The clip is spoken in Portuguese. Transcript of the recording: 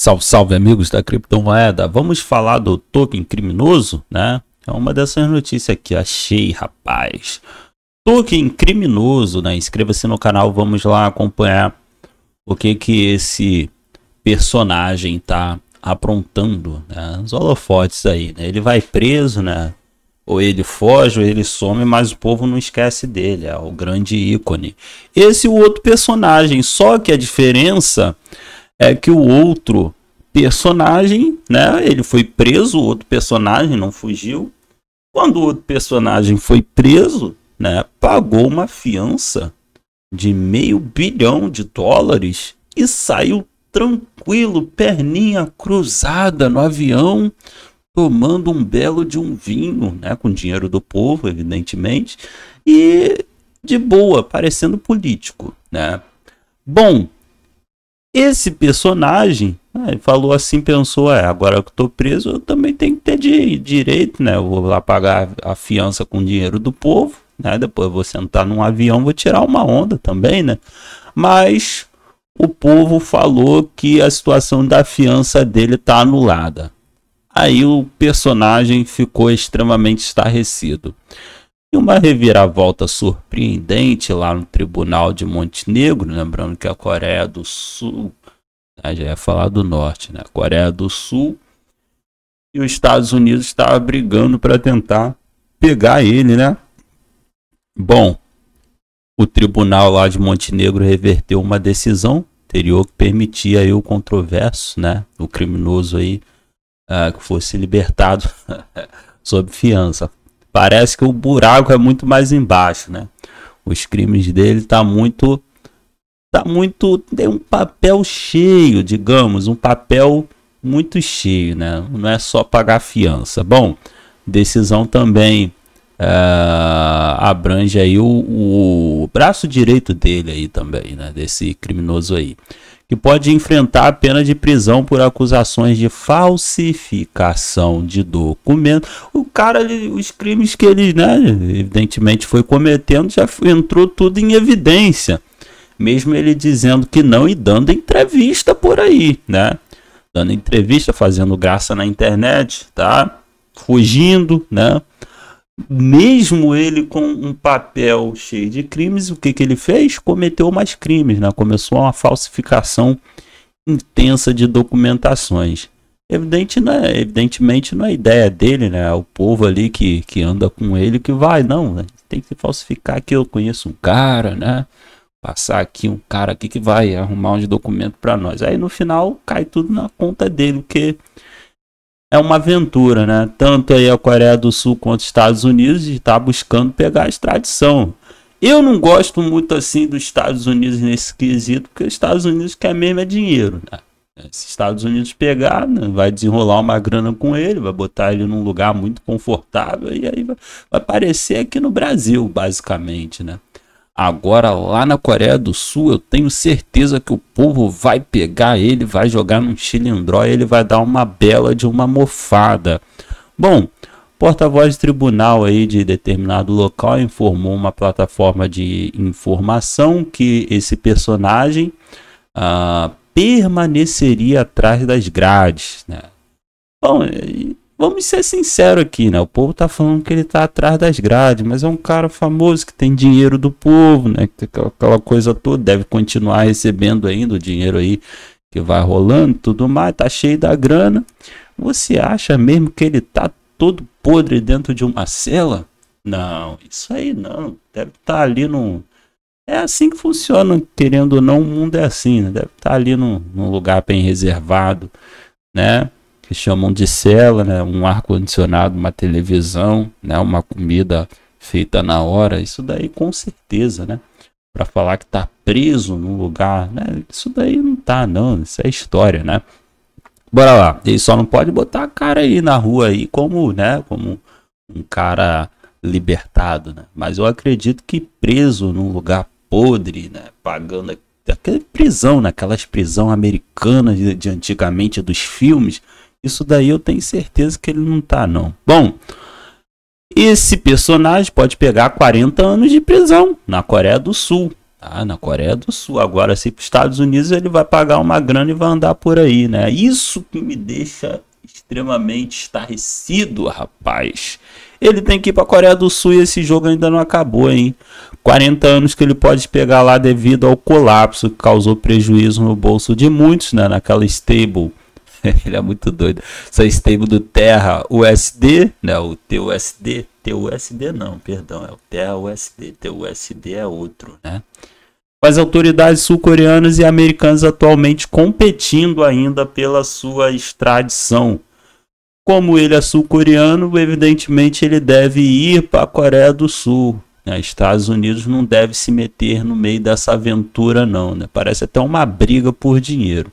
Salve, salve amigos da criptomoeda. Vamos falar do token criminoso, né? É uma dessas notícias que achei, rapaz. Token criminoso, né? Inscreva-se no canal, vamos lá acompanhar o que que esse personagem tá aprontando, né? Os holofotes aí, né? Ele vai preso, né? Ou ele foge, ou ele some, mas o povo não esquece dele, é o grande ícone. Esse é o outro personagem, só que a diferença é que o outro personagem, né? Ele foi preso, o outro personagem não fugiu. Quando o outro personagem foi preso, né? Pagou uma fiança de meio bilhão de dólares e saiu tranquilo, perninha cruzada no avião, tomando um belo de um vinho, né? Com dinheiro do povo, evidentemente, e de boa, parecendo político, né? Bom, esse personagem né, falou assim, pensou, é, agora que eu tô preso, eu também tenho que ter de, direito, né? Eu vou lá pagar a fiança com o dinheiro do povo, né? Depois eu vou sentar num avião, vou tirar uma onda também, né? Mas o povo falou que a situação da fiança dele tá anulada. Aí o personagem ficou extremamente estarrecido. E uma reviravolta surpreendente lá no Tribunal de Montenegro, lembrando que a Coreia do Sul, né, já ia falar do Norte, né? Coreia do Sul e os Estados Unidos estavam brigando para tentar pegar ele, né? Bom, o tribunal lá de Montenegro reverteu uma decisão anterior que permitia aí o controverso, né? O criminoso aí uh, que fosse libertado sob fiança parece que o buraco é muito mais embaixo, né? Os crimes dele tá muito tá muito tem um papel cheio, digamos, um papel muito cheio, né? Não é só pagar fiança. Bom, decisão também eh, abrange aí o, o, braço direito dele aí também, né? Desse criminoso aí que pode enfrentar a pena de prisão por acusações de falsificação de documento. O cara, os crimes que ele, né, evidentemente foi cometendo, já entrou tudo em evidência. Mesmo ele dizendo que não e dando entrevista por aí, né? Dando entrevista, fazendo graça na internet, tá? Fugindo, né? mesmo ele com um papel cheio de crimes, o que, que ele fez? Cometeu mais crimes, né? começou uma falsificação intensa de documentações. Evidente, né? Evidentemente não é ideia dele, né? É o povo ali que, que anda com ele que vai, não, né? tem que falsificar que eu conheço um cara, né? Passar aqui um cara aqui que vai arrumar um documentos para nós. Aí no final cai tudo na conta dele, porque é uma aventura, né? Tanto aí a Coreia do Sul quanto os Estados Unidos está buscando pegar a extradição. Eu não gosto muito assim dos Estados Unidos nesse quesito, porque os Estados Unidos quer mesmo é dinheiro, né? É, se Estados Unidos pegar, né? vai desenrolar uma grana com ele, vai botar ele num lugar muito confortável e aí vai, vai aparecer aqui no Brasil, basicamente, né? Agora lá na Coreia do Sul, eu tenho certeza que o povo vai pegar ele, vai jogar num Chile e ele vai dar uma bela de uma mofada. Bom, porta-voz tribunal aí de determinado local informou uma plataforma de informação que esse personagem ah, permaneceria atrás das grades, né? Bom, Vamos ser sinceros aqui, né? O povo tá falando que ele tá atrás das grades, mas é um cara famoso que tem dinheiro do povo, né? Aquela coisa toda, deve continuar recebendo ainda o dinheiro aí que vai rolando, tudo mais, tá cheio da grana. Você acha mesmo que ele tá todo podre dentro de uma cela? Não, isso aí não. Deve estar tá ali no. É assim que funciona, querendo ou não, o mundo é assim, né? Deve estar tá ali num lugar bem reservado, né? que chamam de cela, né? um ar-condicionado, uma televisão, né? uma comida feita na hora, isso daí com certeza, né? Para falar que está preso num lugar, né? Isso daí não tá, não, isso é história, né? Bora lá, ele só não pode botar a cara aí na rua aí como, né? Como um cara libertado, né? Mas eu acredito que preso num lugar podre, né? Pagando aquela prisão, naquelas né? prisão americanas de, de antigamente dos filmes, isso daí eu tenho certeza que ele não tá, não. Bom, esse personagem pode pegar 40 anos de prisão na Coreia do Sul. Ah, Na Coreia do Sul. Agora, se para os Estados Unidos, ele vai pagar uma grana e vai andar por aí, né? Isso que me deixa extremamente estarrecido, rapaz. Ele tem que ir para a Coreia do Sul e esse jogo ainda não acabou, hein? 40 anos que ele pode pegar lá devido ao colapso que causou prejuízo no bolso de muitos, né? Naquela stable ele é muito doido. Essa stable do Terra USD, né? O TUSD, TUSD não, perdão, é o Terra USD, TUSD é outro, né? Com as autoridades sul-coreanas e americanas atualmente competindo ainda pela sua extradição. Como ele é sul-coreano, evidentemente ele deve ir para a Coreia do Sul. Né? Estados Unidos não deve se meter no meio dessa aventura, não. Né? Parece até uma briga por dinheiro.